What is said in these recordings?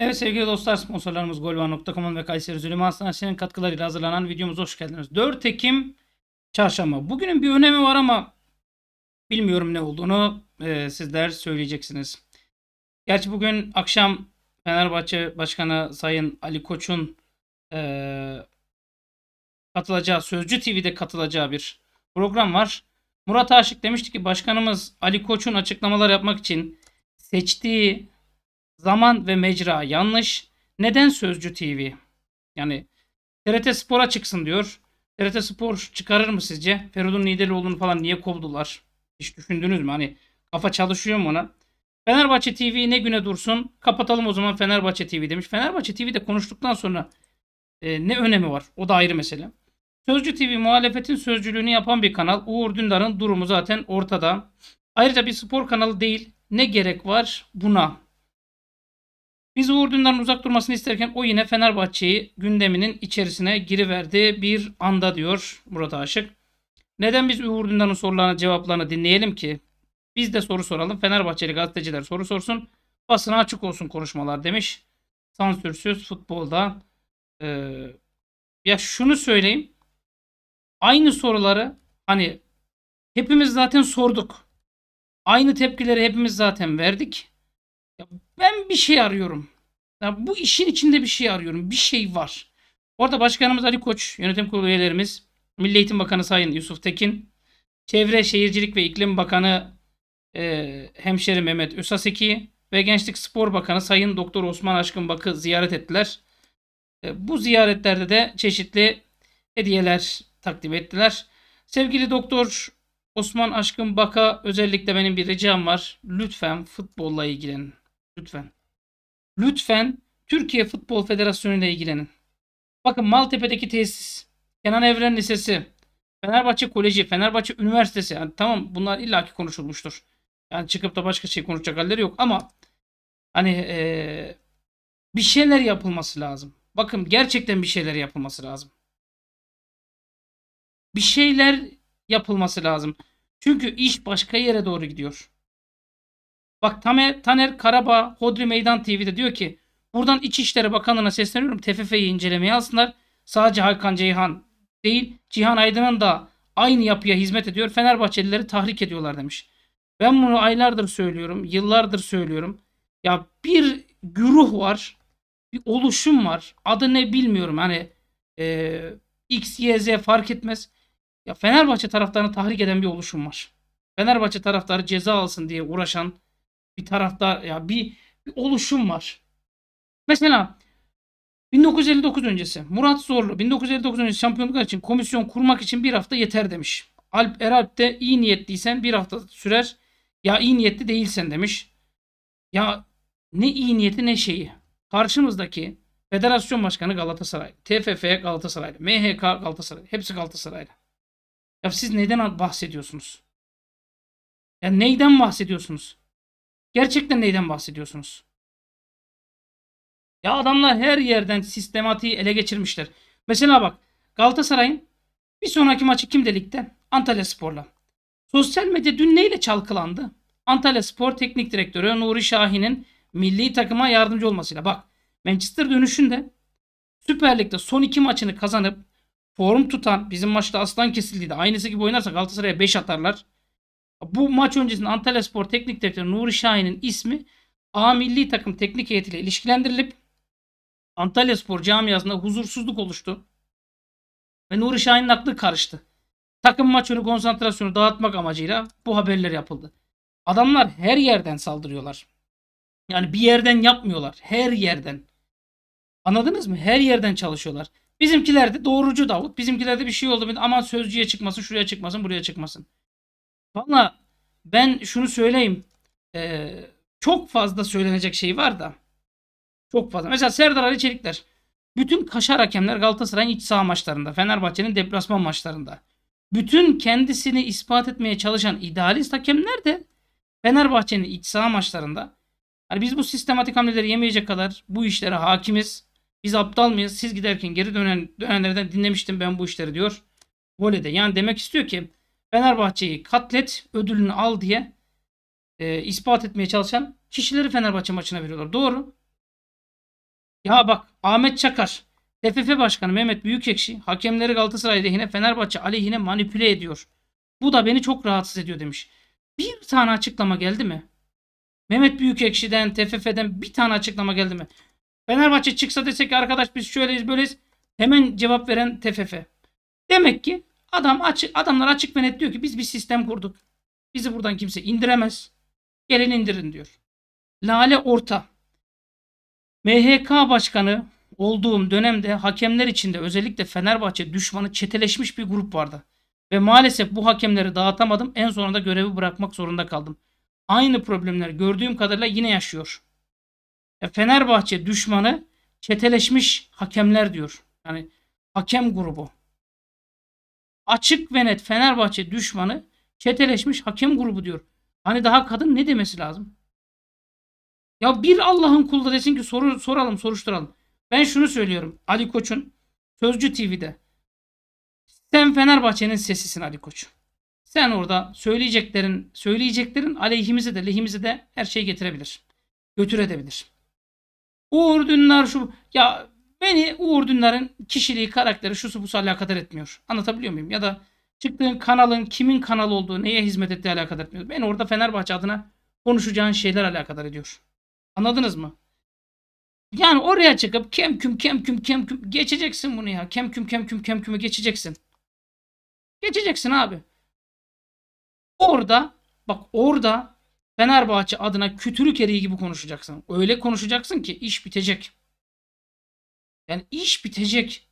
Evet sevgili dostlar sponsorlarımız golvan.com'un ve Kayseri Zulüm Hastanesi'nin katkılarıyla hazırlanan videomuza hoş geldiniz. 4 Ekim Çarşamba. Bugünün bir önemi var ama bilmiyorum ne olduğunu e, sizler söyleyeceksiniz. Gerçi bugün akşam Fenerbahçe Başkanı Sayın Ali Koç'un e, katılacağı, Sözcü TV'de katılacağı bir program var. Murat Aşık demişti ki başkanımız Ali Koç'un açıklamalar yapmak için seçtiği Zaman ve mecra yanlış. Neden Sözcü TV? Yani TRT Spor'a çıksın diyor. TRT Spor çıkarır mı sizce? Feridun Nideloğlu'nu falan niye kovdular? Hiç düşündünüz mü? Hani kafa çalışıyor mu ona? Fenerbahçe TV ne güne dursun? Kapatalım o zaman Fenerbahçe TV demiş. Fenerbahçe TV'de konuştuktan sonra e, ne önemi var? O da ayrı mesele. Sözcü TV muhalefetin sözcülüğünü yapan bir kanal. Uğur Dündar'ın durumu zaten ortada. Ayrıca bir spor kanalı değil. Ne gerek var buna? Biz Uğur Dündar'ın uzak durmasını isterken o yine Fenerbahçe'yi gündeminin içerisine giriverdi bir anda diyor Murat Aşık. Neden biz Uğur Dündar'ın sorularını cevaplarını dinleyelim ki? Biz de soru soralım. Fenerbahçeli gazeteciler soru sorsun. Basına açık olsun konuşmalar demiş. Sansürsüz futbolda. Ee, ya şunu söyleyeyim. Aynı soruları hani hepimiz zaten sorduk. Aynı tepkileri hepimiz zaten verdik. Ya ben bir şey arıyorum. Ya bu işin içinde bir şey arıyorum. Bir şey var. Orada başkanımız Ali Koç, yönetim kurulu üyelerimiz, Milli Eğitim Bakanı Sayın Yusuf Tekin, Çevre Şehircilik ve İklim Bakanı e, Hemşeri Mehmet Üsaseki ve Gençlik Spor Bakanı Sayın Doktor Osman Aşkın Bakı ziyaret ettiler. E, bu ziyaretlerde de çeşitli hediyeler takdim ettiler. Sevgili Doktor Osman Aşkın Bak'a özellikle benim bir ricam var. Lütfen futbolla ilgilenin. Lütfen. Lütfen Türkiye Futbol Federasyonu ile ilgilenin. Bakın Maltepe'deki tesis, Kenan Evren Lisesi, Fenerbahçe Koleji, Fenerbahçe Üniversitesi. Yani tamam bunlar illaki konuşulmuştur. Yani çıkıp da başka şey konuşacak halleri yok ama hani ee, bir şeyler yapılması lazım. Bakın gerçekten bir şeyler yapılması lazım. Bir şeyler yapılması lazım. Çünkü iş başka yere doğru gidiyor. Bak Tamer, Taner Karaba Hodri Meydan TV'de diyor ki buradan İçişleri Bakanlığı'na sesleniyorum TFF'yi incelemeye alsınlar. Sadece Hakan Ceyhan değil Cihan Aydın'ın da aynı yapıya hizmet ediyor. Fenerbahçelileri tahrik ediyorlar demiş. Ben bunu aylardır söylüyorum, yıllardır söylüyorum. Ya bir güruh var, bir oluşum var. Adı ne bilmiyorum. Hani e, X, Y, Z fark etmez. Ya Fenerbahçe taraftarını tahrik eden bir oluşum var. Fenerbahçe taraftarı ceza alsın diye uğraşan bir tarafta ya bir, bir oluşum var. Mesela 1959 öncesi Murat Zorlu 1959 öncesi şampiyonluklar için komisyon kurmak için bir hafta yeter demiş. Alp Eralp de iyi niyetliysen bir hafta sürer. Ya iyi niyetli değilsen demiş. Ya ne iyi niyeti ne şeyi. Karşımızdaki Federasyon Başkanı Galatasaray, TFF Galatasaray, MHK Galatasaray, hepsi Galatasaraylı. Ya siz neden bahsediyorsunuz? Ya neyden bahsediyorsunuz? Gerçekten neyden bahsediyorsunuz? Ya adamlar her yerden sistematiği ele geçirmişler. Mesela bak Galatasaray'ın bir sonraki maçı kimde ligde? Antalya Spor'la. Sosyal medya dün neyle çalkalandı? Antalya Spor Teknik Direktörü Nuri Şahin'in milli takıma yardımcı olmasıyla. Bak Manchester dönüşünde Süper Lig'de son iki maçını kazanıp form tutan bizim maçta aslan kesildiydi. Aynısı gibi oynarsa Galatasaray'a 5 atarlar. Bu maç öncesinde Antalya Spor Teknik Direktörü Nuri Şahin'in ismi A milli takım teknik heyetiyle ilişkilendirilip Antalya Spor camiasında huzursuzluk oluştu. Ve Nuri Şahin'in aklı karıştı. Takım maç önü konsantrasyonu dağıtmak amacıyla bu haberler yapıldı. Adamlar her yerden saldırıyorlar. Yani bir yerden yapmıyorlar. Her yerden. Anladınız mı? Her yerden çalışıyorlar. Bizimkiler de doğrucu Davut. bizimkilerde bir şey oldu. Aman sözcüye çıkmasın, şuraya çıkmasın, buraya çıkmasın. Valla ben şunu söyleyeyim. Ee, çok fazla söylenecek şey var da. Çok fazla. Mesela Serdar Ali Çelikler. Bütün kaşar hakemler Galatasaray'ın iç saha maçlarında, Fenerbahçe'nin deplasman maçlarında. Bütün kendisini ispat etmeye çalışan idealist hakemler de Fenerbahçe'nin iç saha maçlarında. Yani biz bu sistematik hamleleri yemeyecek kadar bu işlere hakimiz. Biz aptal mıyız? Siz giderken geri dönen, dönenlerden dinlemiştim ben bu işleri diyor. Vole'de. Yani demek istiyor ki Fenerbahçe'yi katlet ödülünü al diye e, ispat etmeye çalışan kişileri Fenerbahçe maçına veriyorlar. Doğru. Ya bak Ahmet Çakar, TFF Başkanı Mehmet Büyükekşi hakemleri Galatasaray lehine Fenerbahçe aleyhine manipüle ediyor. Bu da beni çok rahatsız ediyor demiş. Bir tane açıklama geldi mi? Mehmet Büyükekşi'den, TFF'den bir tane açıklama geldi mi? Fenerbahçe çıksa desek arkadaş biz şöyleyiz böyleyiz. Hemen cevap veren TFF. Demek ki Adam açık, adamlar açık ve net diyor ki biz bir sistem kurduk. Bizi buradan kimse indiremez. Gelin indirin diyor. Lale Orta. MHK başkanı olduğum dönemde hakemler içinde özellikle Fenerbahçe düşmanı çeteleşmiş bir grup vardı. Ve maalesef bu hakemleri dağıtamadım. En sonunda görevi bırakmak zorunda kaldım. Aynı problemler gördüğüm kadarıyla yine yaşıyor. E Fenerbahçe düşmanı çeteleşmiş hakemler diyor. Yani hakem grubu. Açık ve net Fenerbahçe düşmanı çeteleşmiş hakem grubu diyor. Hani daha kadın ne demesi lazım? Ya bir Allah'ın kulu da desin ki soru, soralım soruşturalım. Ben şunu söylüyorum. Ali Koç'un Sözcü TV'de sen Fenerbahçe'nin sesisin Ali Koç. Sen orada söyleyeceklerin söyleyeceklerin aleyhimize de lehimize de her şeyi getirebilir. götür edebilir. Uğur Dünler şu ya Beni Uğur Dündar'ın kişiliği, karakteri, şusu busu alakadar etmiyor. Anlatabiliyor muyum? Ya da çıktığın kanalın kimin kanal olduğu, neye hizmet ettiği alakadar etmiyor. Beni orada Fenerbahçe adına konuşacağın şeyler alakadar ediyor. Anladınız mı? Yani oraya çıkıp kem küm kem küm kem küm geçeceksin bunu ya. Kem küm kem küm kem küme geçeceksin. Geçeceksin abi. Orada bak orada Fenerbahçe adına kütürük eriği gibi konuşacaksın. Öyle konuşacaksın ki iş bitecek. Yani iş bitecek.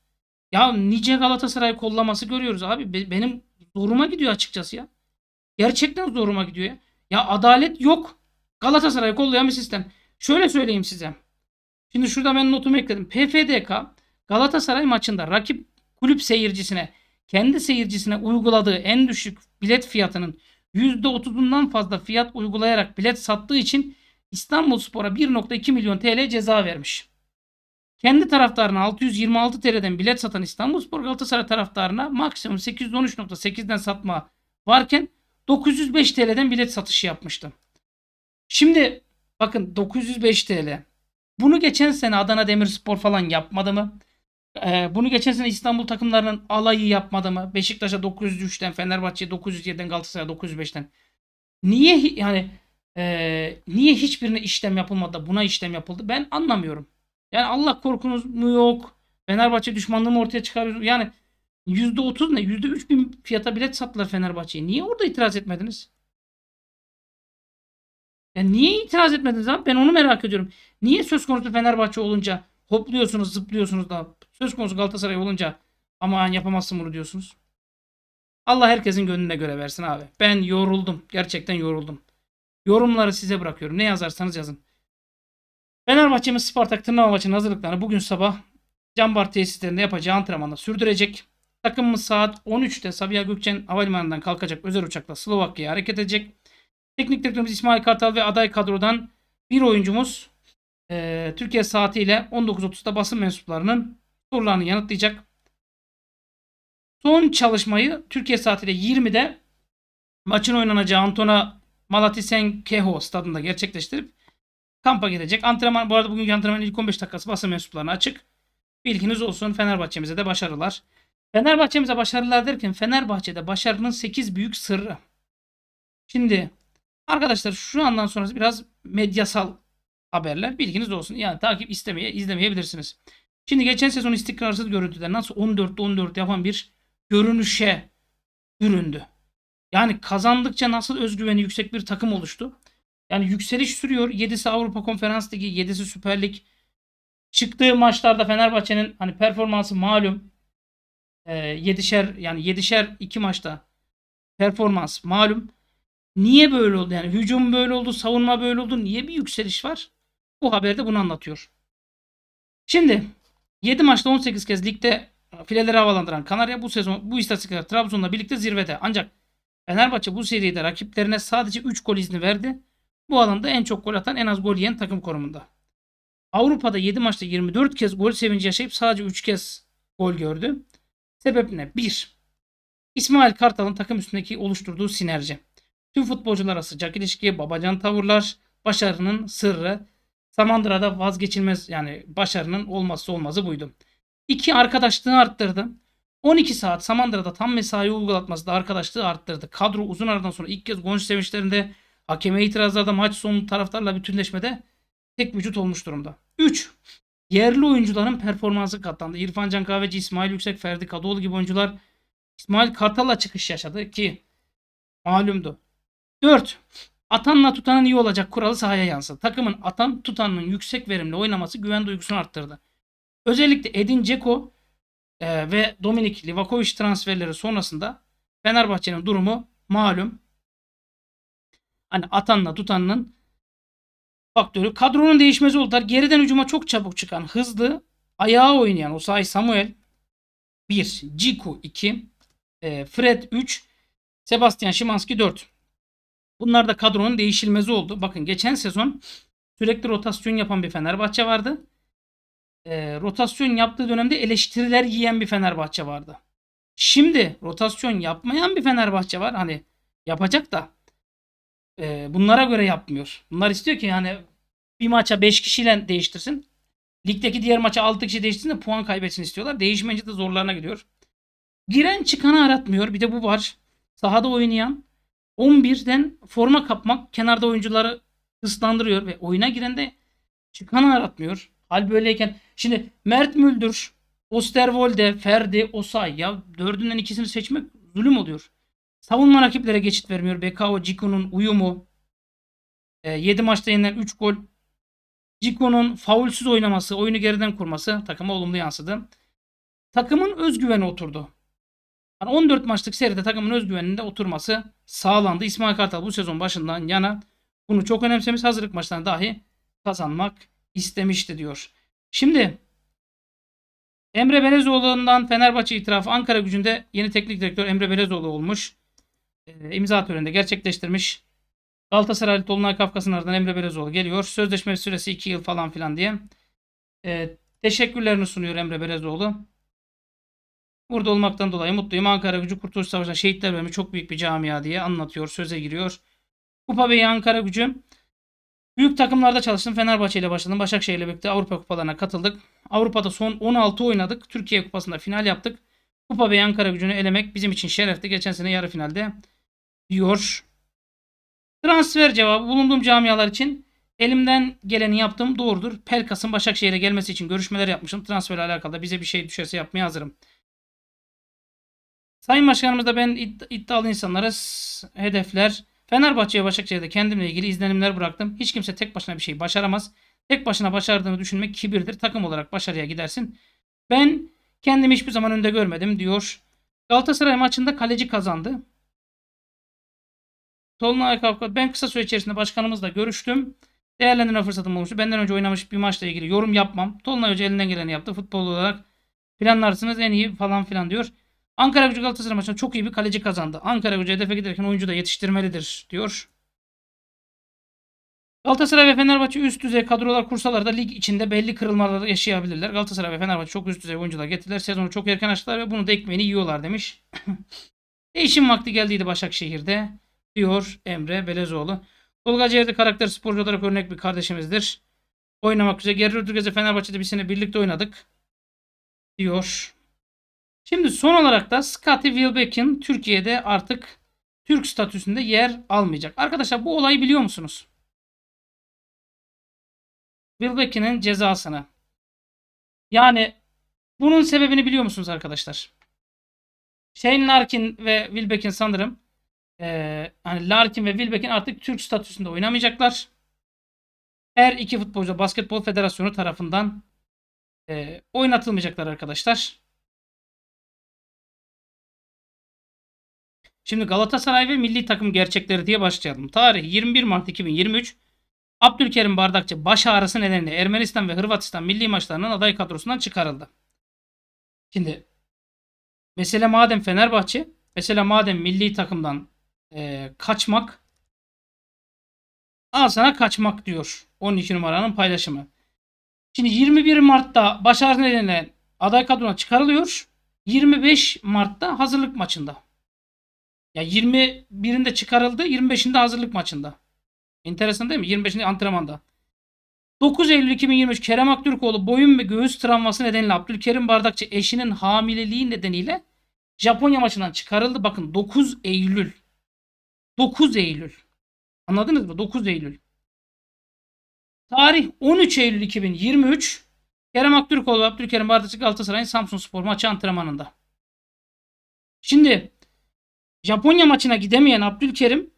Ya nice Galatasaray kollaması görüyoruz abi. Be- benim zoruma gidiyor açıkçası ya. Gerçekten zoruma gidiyor ya. Ya adalet yok. Galatasaray kollayan bir sistem. Şöyle söyleyeyim size. Şimdi şurada ben notumu ekledim. PFDK Galatasaray maçında rakip kulüp seyircisine kendi seyircisine uyguladığı en düşük bilet fiyatının %30'undan fazla fiyat uygulayarak bilet sattığı için İstanbul Spor'a 1.2 milyon TL ceza vermiş. Kendi taraftarına 626 TL'den bilet satan İstanbulspor Galatasaray taraftarına maksimum 813.8'den satma varken 905 TL'den bilet satışı yapmıştım. Şimdi bakın 905 TL. Bunu geçen sene Adana Demirspor falan yapmadı mı? Ee, bunu geçen sene İstanbul takımlarının alayı yapmadı mı? Beşiktaş'a 903'ten, Fenerbahçe'ye 907'den, Galatasaray'a 905'ten. Niye yani e, niye hiçbirine işlem yapılmadı da buna işlem yapıldı? Ben anlamıyorum. Yani Allah korkunuz mu yok? Fenerbahçe düşmanlığı mı ortaya çıkarıyor? Yani %30 ne? bin fiyata bilet sattılar Fenerbahçe'ye. Niye orada itiraz etmediniz? Yani niye itiraz etmediniz abi? Ben onu merak ediyorum. Niye söz konusu Fenerbahçe olunca hopluyorsunuz, zıplıyorsunuz da söz konusu Galatasaray olunca aman yapamazsın bunu diyorsunuz? Allah herkesin gönlüne göre versin abi. Ben yoruldum. Gerçekten yoruldum. Yorumları size bırakıyorum. Ne yazarsanız yazın. Fenerbahçe ve Spartak Tırnava maçının hazırlıklarını bugün sabah Canbar tesislerinde yapacağı antrenmanda sürdürecek. Takımımız saat 13'te Sabiha Gökçen Havalimanı'ndan kalkacak özel uçakla Slovakya'ya hareket edecek. Teknik direktörümüz İsmail Kartal ve aday kadrodan bir oyuncumuz e, Türkiye saatiyle 19.30'da basın mensuplarının sorularını yanıtlayacak. Son çalışmayı Türkiye saatiyle 20'de maçın oynanacağı Antona Malatisen Keho stadında gerçekleştirip kampa gidecek. Antrenman bu arada bugünkü antrenmanın ilk 15 dakikası basın mensuplarına açık. Bilginiz olsun Fenerbahçe'mize de başarılar. Fenerbahçe'mize başarılar derken Fenerbahçe'de başarının 8 büyük sırrı. Şimdi arkadaşlar şu andan sonrası biraz medyasal haberler bilginiz olsun. Yani takip istemeye izlemeyebilirsiniz. Şimdi geçen sezon istikrarsız görüntüler nasıl 14'te 14 yapan bir görünüşe büründü. Yani kazandıkça nasıl özgüveni yüksek bir takım oluştu. Yani yükseliş sürüyor. 7'si Avrupa Konferans Ligi, 7'si Süper Lig. Çıktığı maçlarda Fenerbahçe'nin hani performansı malum. E, ee, 7'şer yani 7'şer 2 maçta performans malum. Niye böyle oldu? Yani hücum böyle oldu, savunma böyle oldu. Niye bir yükseliş var? Bu haberde bunu anlatıyor. Şimdi 7 maçta 18 kez ligde fileleri havalandıran Kanarya bu sezon bu istatistikler Trabzon'la birlikte zirvede. Ancak Fenerbahçe bu seride rakiplerine sadece 3 gol izni verdi. Bu alanda en çok gol atan en az gol yiyen takım konumunda. Avrupa'da 7 maçta 24 kez gol sevinci yaşayıp sadece 3 kez gol gördü. Sebep ne? 1. İsmail Kartal'ın takım üstündeki oluşturduğu sinerji. Tüm futbolculara sıcak ilişki, babacan tavırlar, başarının sırrı. Samandıra'da vazgeçilmez yani başarının olmazsa olmazı buydu. İki Arkadaşlığını arttırdı. 12 saat Samandıra'da tam mesai uygulatması da arkadaşlığı arttırdı. Kadro uzun aradan sonra ilk kez Gonç sevinçlerinde Hakeme itirazlarda maç sonu taraftarla bütünleşmede tek vücut olmuş durumda. 3. Yerli oyuncuların performansı katlandı. İrfan Can Kahveci, İsmail Yüksek, Ferdi Kadıoğlu gibi oyuncular İsmail Kartal'la çıkış yaşadı ki malumdu. 4. Atanla tutanın iyi olacak kuralı sahaya yansıdı. Takımın atan tutanın yüksek verimli oynaması güven duygusunu arttırdı. Özellikle Edin Ceko e, ve Dominik Livakovic transferleri sonrasında Fenerbahçe'nin durumu malum. Hani atanla tutanın faktörü. Kadronun değişmezi oldular. Geriden hücuma çok çabuk çıkan, hızlı, ayağa oynayan Osay Samuel 1, Ciku 2, e, Fred 3, Sebastian Şimanski 4. Bunlar da kadronun değişilmezi oldu. Bakın geçen sezon sürekli rotasyon yapan bir Fenerbahçe vardı. E, rotasyon yaptığı dönemde eleştiriler yiyen bir Fenerbahçe vardı. Şimdi rotasyon yapmayan bir Fenerbahçe var. Hani yapacak da e, bunlara göre yapmıyor. Bunlar istiyor ki yani bir maça 5 kişiyle değiştirsin. Ligdeki diğer maça 6 kişi değiştirsin de puan kaybetsin istiyorlar. Değişmeyince de zorlarına gidiyor. Giren çıkanı aratmıyor. Bir de bu var. Sahada oynayan 11'den forma kapmak kenarda oyuncuları ıslandırıyor ve oyuna giren de çıkanı aratmıyor. Hal böyleyken şimdi Mert Müldür, Osterwolde, Ferdi, Osay ya dördünden ikisini seçmek zulüm oluyor. Savunma rakiplere geçit vermiyor. Bekao Ciku'nun uyumu. E, ee, 7 maçta yenilen 3 gol. Ciku'nun faulsüz oynaması, oyunu geriden kurması takıma olumlu yansıdı. Takımın özgüveni oturdu. Yani 14 maçlık seride takımın özgüveninde oturması sağlandı. İsmail Kartal bu sezon başından yana bunu çok önemsemiş. Hazırlık maçlarına dahi kazanmak istemişti diyor. Şimdi Emre Belezoğlu'ndan Fenerbahçe itirafı Ankara gücünde yeni teknik direktör Emre Belezoğlu olmuş. E, imza töreninde gerçekleştirmiş. Galatasaray Dolunay ardından Emre Belezoğlu geliyor. Sözleşme süresi 2 yıl falan filan diye. E, teşekkürlerini sunuyor Emre Belezoğlu. Burada olmaktan dolayı mutluyum. Ankara Gücü Kurtuluş Savaşı'na şehitler vermiş çok büyük bir camia diye anlatıyor. Söze giriyor. Kupa Bey Ankara Gücü. Büyük takımlarda çalıştım. Fenerbahçe ile başladım. Başakşehir ile birlikte Avrupa Kupalarına katıldık. Avrupa'da son 16 oynadık. Türkiye Kupası'nda final yaptık. Kupa Bey Ankara Gücü'nü elemek bizim için şerefti. Geçen sene yarı finalde diyor. Transfer cevabı bulunduğum camialar için elimden geleni yaptım doğrudur. Pelkas'ın Başakşehir'e gelmesi için görüşmeler yapmışım. Transferle alakalı da bize bir şey düşerse yapmaya hazırım. Sayın Başkanımız da ben idd iddialı insanlara Hedefler. Fenerbahçe'ye Başakşehir'de kendimle ilgili izlenimler bıraktım. Hiç kimse tek başına bir şey başaramaz. Tek başına başardığını düşünmek kibirdir. Takım olarak başarıya gidersin. Ben kendimi hiçbir zaman önde görmedim diyor. Galatasaray maçında kaleci kazandı. Tolunay Kafka ben kısa süre içerisinde başkanımızla görüştüm. Değerlendirme fırsatım olmuştu. Benden önce oynamış bir maçla ilgili yorum yapmam. Tolunay Hoca elinden geleni yaptı. Futbol olarak planlarsınız en iyi falan filan diyor. Ankara Gücü Galatasaray maçında çok iyi bir kaleci kazandı. Ankara Gücü hedefe giderken oyuncu da yetiştirmelidir diyor. Galatasaray ve Fenerbahçe üst düzey kadrolar kursalarda lig içinde belli kırılmalar yaşayabilirler. Galatasaray ve Fenerbahçe çok üst düzey oyuncular getirdiler. Sezonu çok erken açtılar ve bunu da ekmeğini yiyorlar demiş. Değişim vakti geldiydi Başakşehir'de diyor Emre Belezoğlu. Tolga Ciğer'de karakter sporcu olarak örnek bir kardeşimizdir. Oynamak üzere Geri Rodriguez'e Fenerbahçe'de bir sene birlikte oynadık. Diyor. Şimdi son olarak da Scotty Wilbeck'in Türkiye'de artık Türk statüsünde yer almayacak. Arkadaşlar bu olayı biliyor musunuz? Wilbeck'in cezasını. Yani bunun sebebini biliyor musunuz arkadaşlar? Shane Larkin ve Wilbeck'in sanırım e, hani Larkin ve Wilbeck'in artık Türk statüsünde oynamayacaklar. Her iki futbolcu Basketbol Federasyonu tarafından e, oynatılmayacaklar arkadaşlar. Şimdi Galatasaray ve milli takım gerçekleri diye başlayalım. Tarih 21 Mart 2023. Abdülkerim Bardakçı baş ağrısı nedeniyle Ermenistan ve Hırvatistan milli maçlarının aday kadrosundan çıkarıldı. Şimdi mesele madem Fenerbahçe, mesela madem milli takımdan e, kaçmak. Al sana kaçmak diyor 12 numaranın paylaşımı. Şimdi 21 Mart'ta Başar nedeniyle aday kadrona çıkarılıyor. 25 Mart'ta hazırlık maçında. Ya 21'inde çıkarıldı, 25'inde hazırlık maçında. Enteresan değil mi? 25'inde antrenmanda. 9 Eylül 2023 Kerem Aktürkoğlu boyun ve göğüs travması nedeniyle Abdülkerim Bardakçı eşinin hamileliği nedeniyle Japonya maçından çıkarıldı. Bakın 9 Eylül 9 Eylül. Anladınız mı? 9 Eylül. Tarih 13 Eylül 2023. Kerem Aktürkoğlu ve Abdülkerim Bardacı Galatasaray'ın Samsun Spor maçı antrenmanında. Şimdi Japonya maçına gidemeyen Abdülkerim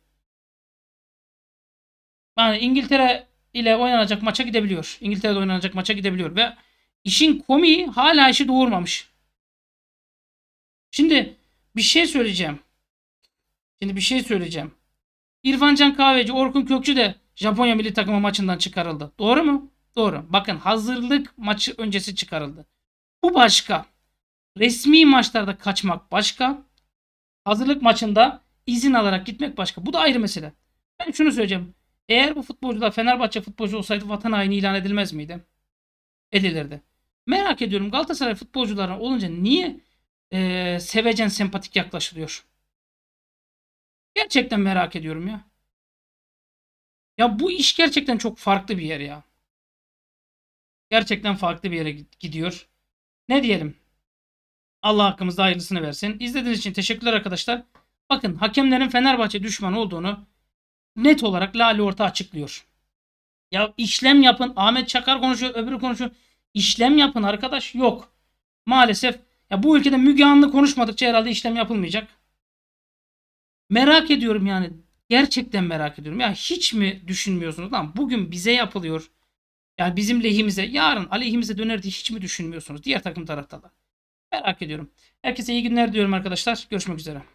yani İngiltere ile oynanacak maça gidebiliyor. İngiltere'de oynanacak maça gidebiliyor ve işin komiği hala işi doğurmamış. Şimdi bir şey söyleyeceğim. Şimdi bir şey söyleyeceğim. İrfan Can Kahveci, Orkun Kökçü de Japonya milli takımı maçından çıkarıldı. Doğru mu? Doğru. Bakın hazırlık maçı öncesi çıkarıldı. Bu başka. Resmi maçlarda kaçmak başka. Hazırlık maçında izin alarak gitmek başka. Bu da ayrı mesele. Ben şunu söyleyeceğim. Eğer bu futbolcular Fenerbahçe futbolcu olsaydı vatan haini ilan edilmez miydi? Edilirdi. Merak ediyorum Galatasaray futbolcuları olunca niye e, sevecen sempatik yaklaşılıyor? Gerçekten merak ediyorum ya. Ya bu iş gerçekten çok farklı bir yer ya. Gerçekten farklı bir yere gidiyor. Ne diyelim? Allah hakkımızda hayırlısını versin. İzlediğiniz için teşekkürler arkadaşlar. Bakın hakemlerin Fenerbahçe düşmanı olduğunu net olarak Lali Orta açıklıyor. Ya işlem yapın. Ahmet Çakar konuşuyor, öbürü konuşuyor. İşlem yapın arkadaş. Yok. Maalesef ya bu ülkede Müge Anlı konuşmadıkça herhalde işlem yapılmayacak. Merak ediyorum yani. Gerçekten merak ediyorum. Ya hiç mi düşünmüyorsunuz lan? Bugün bize yapılıyor. Yani bizim lehimize, yarın aleyhimize döner diye hiç mi düşünmüyorsunuz? Diğer takım taraftarlar. Merak ediyorum. Herkese iyi günler diyorum arkadaşlar. Görüşmek üzere.